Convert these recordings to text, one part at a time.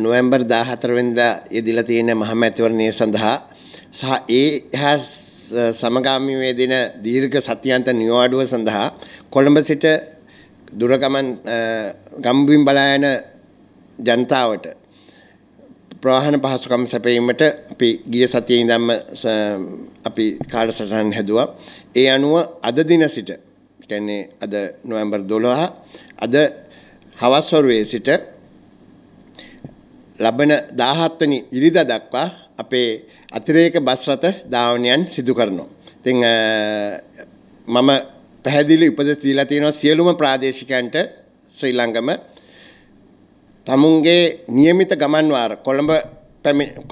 නොවැම්බර් 14 වෙනිදා යෙදিলা තියෙන මහමැතිවරණය සඳහා සහ ඒ හා සමගාමී වේදින දීර්ඝ සත්‍යන්ත නිවාඩුව සඳහා කොළඹ සිට දුරගමන් ගම්බිම් බලා යන ජනතාවට ප්‍රවාහන පහසුකම් සැපයීමට අපි ගිය සතියේ ඉඳන්ම අපි කාලසටහන් හැදුවා. ඒ අනුව අද දින සිට, කියන්නේ අද නොවැම්බර් 12 අද හවස් වරුවේ සිට ලබන 17 වෙනි ඉරිදා දක්වා අපේ අතිරේක බස් රථ ධාවනයන් සිදු කරනවා. ඉතින් මම පැහැදිලි උපදෙස් දීලා තියෙනවා සියලුම ප්‍රාදේශිකයන්ට ශ්‍රී ලංගම තමුන්ගේ નિયમિત ගමන් වාර කොළඹ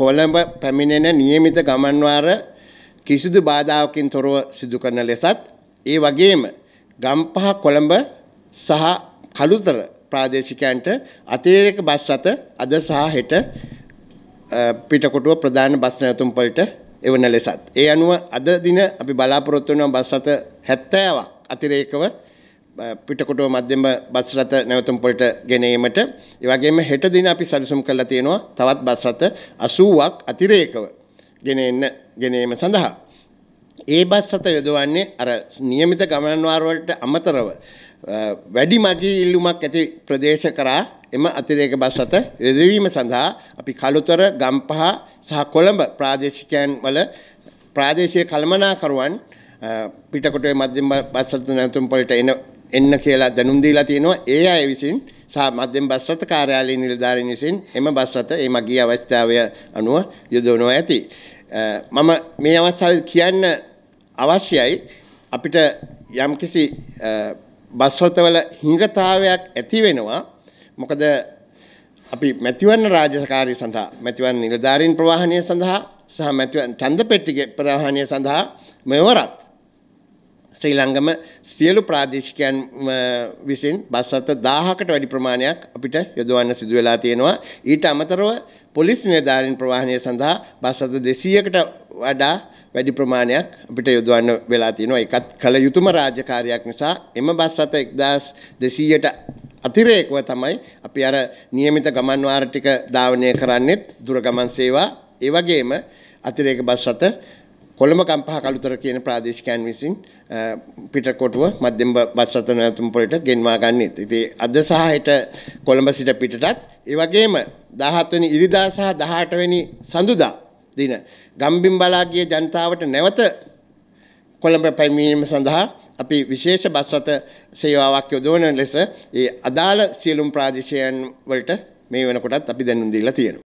කොළඹ පැමිණෙන નિયમિત ගමන් වාර කිසිදු බාධාවකින් තොරව සිදු කරන ලෙසත් ඒ වගේම ගම්පහ කොළඹ සහ කළුතර ප්‍රාදේශිකයන්ට අතිරේක බස් රථ අද සහ හෙට පිටකොටුව ප්‍රධාන බස් නැවතුම් පලට එවන ලෙසත්. ඒ අනුව අද දින අපි බලාපොරොත්තු වෙනවා බස් රථ 70ක් අතිරේකව පිටකොටුව මධ්‍යම බස් රථ නැවතුම් පොලට ගෙනීමට ඒ වගේම හෙට දින අපි සැලසුම් කරලා තියෙනවා තවත් බස් රථ 80ක් අතිරේකව ගෙන එන්න ගෙනීම සඳහා ඒ බස් රථ යොදවන්නේ අර નિયમિત ගමන් වාර වලට අමතරව වැඩි මගී ඉල්ලුමක් ඇති ප්‍රදේශ කරා එම අතිරේක බස් අත යොදවීම සඳහා අපි කළුතර ගම්පහ සහ කොළඹ ප්‍රාදේශිකයන් වල ප්‍රාදේශීය කළමනාකරුවන් පිටකොටේ මධ්‍යම බස් රථ නැවතුම් පොළට එන එන්න කියලා දැනුම් දීලා තියෙනවා ඒ අය විසින් සහ මධ්‍යම බස් රථ කාර්යාලය නිලධාරීන් විසින් එම බස් රථ ඒ මගී අවස්ථාවය අනුව යොදවනවා ඇති මම මේ අවස්ථාවේ කියන්න අවශ්‍යයි අපිට යම්කිසි බස්රොතවල හිඟතාවයක් ඇති වෙනවා. මොකද අපි මැතිවරණ රාජකාරිය සඳහා මැතිවරණ නිලධාරීන් ප්‍රවාහනය සඳහා සහ මැතිවරණ ඡන්දපෙට්ටිගේ ප්‍රවාහනය සඳහා මෙවරත් ශ්‍රී ලංගම සියලු ප්‍රාදේශිකයන් විසින් බස් රථ 1000කට වැඩි ප්‍රමාණයක් අපිට යොදවන්න සිදු වෙලා තියෙනවා. ඊට අමතරව පොලිස් නිලධාරීන් ප්‍රවාහනය සඳහා බස් රථ 200කට වඩා වැඩි ප්‍රමාණයක් අපිට යොදවන්න වෙලා තියෙනවා. ඒකත් කල යුතුම රාජකාරියක් නිසා එම බස් රථ 1200ට අතිරේකව තමයි අපි අර નિયમિત ගමන් වාර ටික ධාවනය කරන්නේත් දුර ගමන් සේවා ඒ වගේම අතිරේක බස් රථ කොළඹ කම්පහ කළුතර කියන ප්‍රාදේශිකයන් විසින් පිටකොටුව මධ්‍යම බස් රථ නැවතුම් පොළට ගෙන්වා ගන්නෙත්. ඉතින් අද සහ හෙට කොළඹ සිට පිටටත් ඒ වගේම 17 වෙනි ඉරිදා සහ 18 වෙනි සඳුදා දින ගම්බිම් බලාගිය ජනතාවට නැවත කොළඹ පැමිණීම සඳහා අපි විශේෂ බස් රථ සේවාවක් යොදවන ලෙස ඒ අදාළ සියලුම ප්‍රාදේශයන් වලට මේ වෙනකොටත් අපි දැනුම් දීලා තියෙනවා.